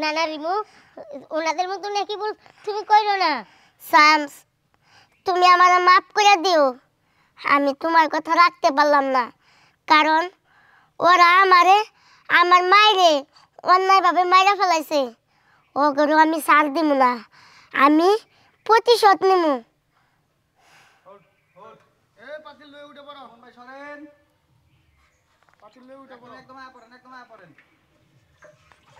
না না রিমু ওনাদের মতো নাকি বল তুমি কইরো না সামস তুমি আমার মাফ করে দিও আমি তোমার কথা রাখতে পারলাম না কারণ ওরা আমারে আমার মায়েরে অন্যায়ভাবে মাইরা ফেলাইছে ও গরু আমি সার দিব না আমি প্রতিশোধ নিব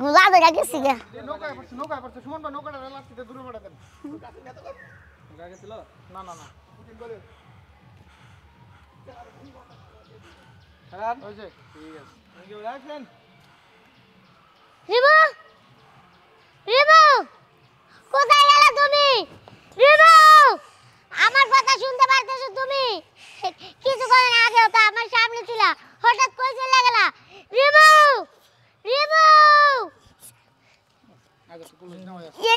গুলা ধরে গেছি গে নৌকায় পড়ছে নৌকায় পড়ছে সুমন বা নৌকাটা লাঠিতে দূরে পড়ে দেন গা গেছিল না না না হ্যাঁ হয়েছে ঠিক কোথায় গেলে তুমি কিছু করে না Nada, tu não é.